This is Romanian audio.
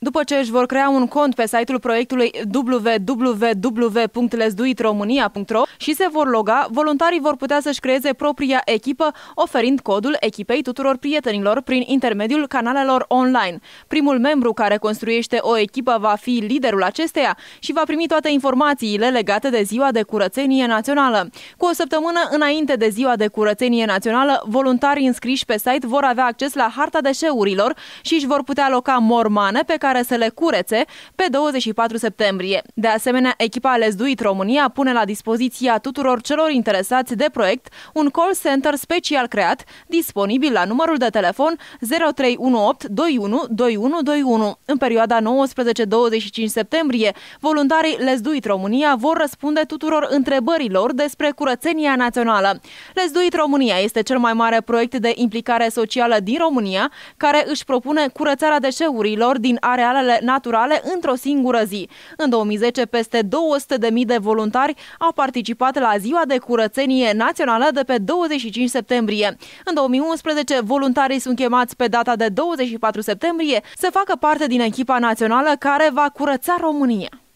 După ce își vor crea un cont pe site-ul proiectului www.lesduitromania.ro și se vor loga, voluntarii vor putea să-și creeze propria echipă, oferind codul echipei tuturor prietenilor prin intermediul canalelor online. Primul membru care construiește o echipă va fi liderul acesteia și va primi toate informațiile legate de Ziua de Curățenie Națională. Cu o săptămână înainte de Ziua de Curățenie Națională, voluntarii înscriși pe site vor avea acces la harta deșeurilor și își vor putea loca mormane pe care care să le curețe pe 24 septembrie. De asemenea, echipa Lesduit România pune la dispoziția tuturor celor interesați de proiect un call center special creat, disponibil la numărul de telefon 0318212121 În perioada 19-25 septembrie, voluntarii Lesduit România vor răspunde tuturor întrebărilor despre curățenia națională. Lesduit România este cel mai mare proiect de implicare socială din România, care își propune curățarea deșeurilor din are arealele naturale într-o singură zi. În 2010, peste 200.000 de voluntari au participat la Ziua de Curățenie Națională de pe 25 septembrie. În 2011, voluntarii sunt chemați pe data de 24 septembrie să facă parte din echipa națională care va curăța România.